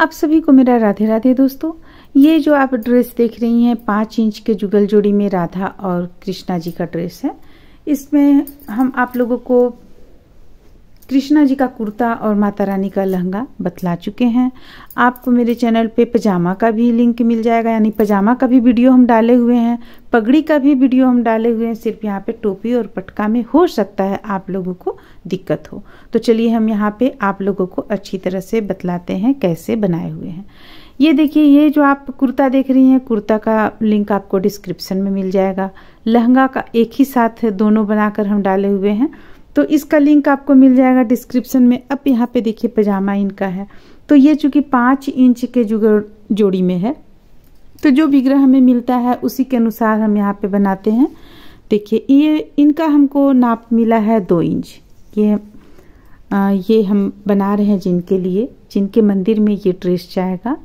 आप सभी को मेरा राधे राधे दोस्तों ये जो आप ड्रेस देख रही हैं पाँच इंच के जुगल जोड़ी में राधा और कृष्णा जी का ड्रेस है इसमें हम आप लोगों को कृष्णा जी का कुर्ता और माता रानी का लहंगा बतला चुके हैं आपको मेरे चैनल पे पजामा का भी लिंक मिल जाएगा यानी पजामा का भी वीडियो हम डाले हुए हैं पगड़ी का भी वीडियो हम डाले हुए हैं सिर्फ यहाँ पे टोपी और पटका में हो सकता है आप लोगों को दिक्कत हो तो चलिए हम यहाँ पे आप लोगों को अच्छी तरह से बतलाते हैं कैसे बनाए हुए हैं ये देखिए ये जो आप कुर्ता देख रही हैं कुर्ता का लिंक आपको डिस्क्रिप्शन में मिल जाएगा लहंगा का एक ही साथ दोनों बनाकर हम डाले हुए हैं तो इसका लिंक आपको मिल जाएगा डिस्क्रिप्शन में अब यहाँ पे देखिए पजामा इनका है तो ये चूंकि पाँच इंच के जोड़ी में है तो जो विग्रह हमें मिलता है उसी के अनुसार हम यहाँ पे बनाते हैं देखिए ये इनका हमको नाप मिला है दो इंच ये आ, ये हम बना रहे हैं जिनके लिए जिनके मंदिर में ये ड्रेस जाएगा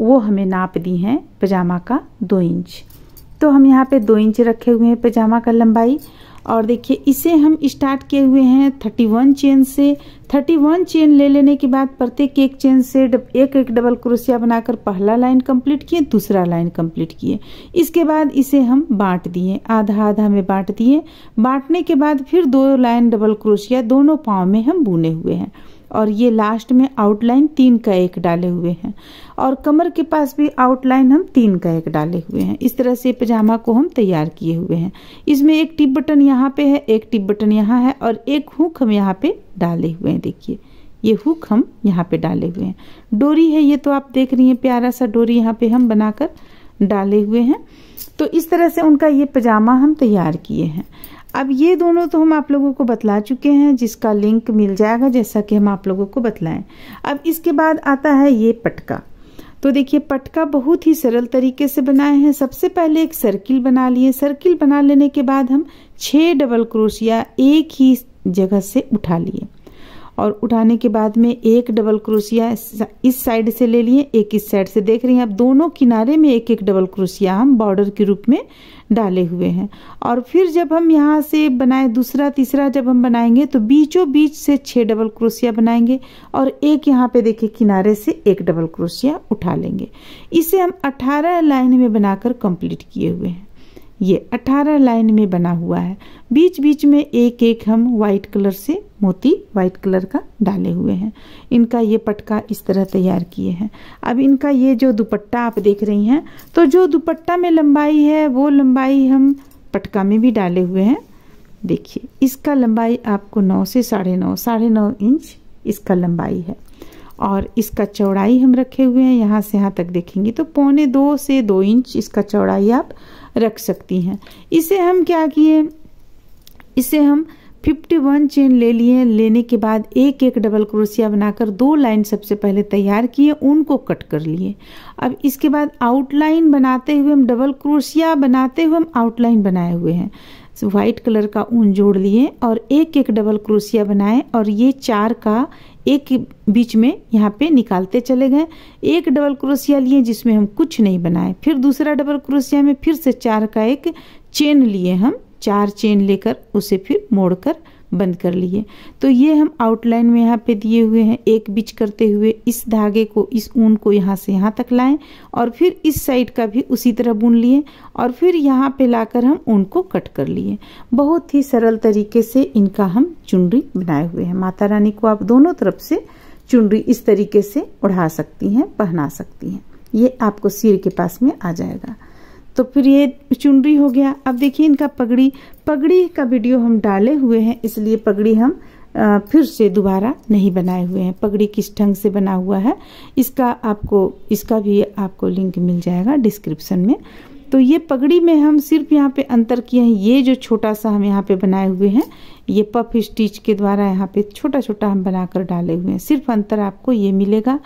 वो हमें नाप दी हैं पजामा का दो इंच तो हम यहाँ पे दो इंच रखे हुए हैं पजामा का लंबाई और देखिए इसे हम स्टार्ट किए हुए हैं थर्टी वन चेन से थर्टी वन चेन ले लेने के बाद प्रत्येक एक चेन से एक एक डबल क्रोशिया बनाकर पहला लाइन कंप्लीट किए दूसरा लाइन कंप्लीट किए इसके बाद इसे हम बांट दिए आधा आधा में बांट दिए बांटने के बाद फिर दो लाइन डबल क्रोशिया दोनों पाँव में हम बुने हुए हैं और ये लास्ट में आउटलाइन तीन का एक डाले हुए हैं और कमर के पास भी आउटलाइन हम तीन का एक डाले हुए हैं इस तरह से पजामा को हम तैयार किए हुए हैं इसमें एक टिप बटन यहाँ पे है एक टिप बटन यहाँ है और एक हुक हम यहाँ पे डाले हुए हैं देखिए ये हुक हम यहाँ पे डाले हुए हैं डोरी है ये तो आप देख रही हैं प्यारा सा डोरी यहाँ पे हम बनाकर डाले हुए हैं तो इस तरह से उनका ये पजामा हम तैयार किए हैं अब ये दोनों तो हम आप लोगों को बतला चुके हैं जिसका लिंक मिल जाएगा जैसा कि हम आप लोगों को बतलाएं अब इसके बाद आता है ये पटका तो देखिए पटका बहुत ही सरल तरीके से बनाए हैं सबसे पहले एक सर्किल बना लिए सर्किल बना लेने के बाद हम छः डबल क्रोशिया एक ही जगह से उठा लिए और उठाने के बाद में एक डबल क्रोशिया इस साइड से ले लिए एक इस साइड से देख रही हैं आप दोनों किनारे में एक एक डबल क्रोशिया हम बॉर्डर के रूप में डाले हुए हैं और फिर जब हम यहाँ से बनाए दूसरा तीसरा जब हम बनाएंगे तो बीचों बीच से छः डबल क्रोशिया बनाएंगे और एक यहाँ पे देखिए किनारे से एक डबल क्रोशिया उठा लेंगे इसे हम 18 लाइन में बनाकर कंप्लीट किए हुए हैं ये 18 लाइन में बना हुआ है बीच बीच में एक एक हम वाइट कलर से मोती वाइट कलर का डाले हुए हैं इनका ये पटका इस तरह तैयार किए हैं अब इनका ये जो दुपट्टा आप देख रही हैं तो जो दुपट्टा में लंबाई है वो लंबाई हम पटका में भी डाले हुए हैं देखिए इसका लंबाई आपको नौ से साढ़े नौ साढ़े नौ इंच इसका लंबाई है और इसका चौड़ाई हम रखे हुए हैं यहाँ से यहाँ तक देखेंगे तो पौने दो से दो इंच इसका चौड़ाई आप रख सकती हैं इसे हम क्या किए इसे हम 51 चेन ले लिए लेने के बाद एक एक डबल क्रोशिया बनाकर दो लाइन सबसे पहले तैयार किए उनको कट कर लिए अब इसके बाद आउटलाइन बनाते हुए हम डबल क्रोशिया बनाते हुए हम आउटलाइन बनाए हुए हैं व्हाइट कलर का ऊन जोड़ लिए और एक एक डबल क्रोसिया बनाए और ये चार का एक बीच में यहाँ पे निकालते चले गए एक डबल क्रोसिया लिए जिसमें हम कुछ नहीं बनाए फिर दूसरा डबल क्रोसिया में फिर से चार का एक चेन लिए हम चार चेन लेकर उसे फिर मोड़कर बंद कर लिए तो ये हम आउटलाइन में यहाँ पे दिए हुए हैं एक बीच करते हुए इस धागे को इस ऊन को यहाँ से यहाँ तक लाएं और फिर इस साइड का भी उसी तरह बुन लिए और फिर यहाँ पे लाकर हम ऊन को कट कर लिए बहुत ही सरल तरीके से इनका हम चुनरी बनाए हुए हैं माता रानी को आप दोनों तरफ से चुनरी इस तरीके से उड़ा सकती हैं पहना सकती हैं ये आपको सिर के पास में आ जाएगा तो फिर ये चुनरी हो गया अब देखिए इनका पगड़ी पगड़ी का वीडियो हम डाले हुए हैं इसलिए पगड़ी हम फिर से दोबारा नहीं बनाए हुए हैं पगड़ी किस ढंग से बना हुआ है इसका आपको इसका भी आपको लिंक मिल जाएगा डिस्क्रिप्शन में तो ये पगड़ी में हम सिर्फ यहाँ पे अंतर किए हैं ये जो छोटा सा हम यहाँ पे बनाए हुए हैं ये पफ स्टिच के द्वारा यहाँ पे छोटा छोटा हम बनाकर डाले हुए हैं सिर्फ अंतर आपको ये मिलेगा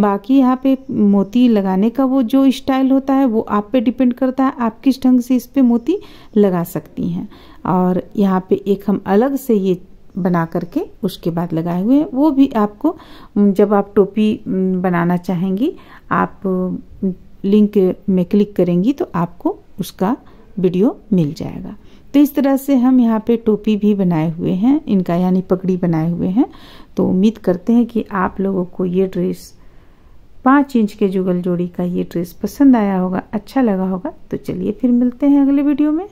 बाकी यहाँ पे मोती लगाने का वो जो स्टाइल होता है वो आप पे डिपेंड करता है आप किस ढंग से इस पर मोती लगा सकती हैं और यहाँ पे एक हम अलग से ये बना करके उसके बाद लगाए हुए हैं वो भी आपको जब आप टोपी बनाना चाहेंगी आप लिंक में क्लिक करेंगी तो आपको उसका वीडियो मिल जाएगा तो इस तरह से हम यहाँ पे टोपी भी बनाए हुए हैं इनका यानी पगड़ी बनाए हुए हैं तो उम्मीद करते हैं कि आप लोगों को ये ड्रेस पाँच इंच के जुगल जोड़ी का ये ड्रेस पसंद आया होगा अच्छा लगा होगा तो चलिए फिर मिलते हैं अगले वीडियो में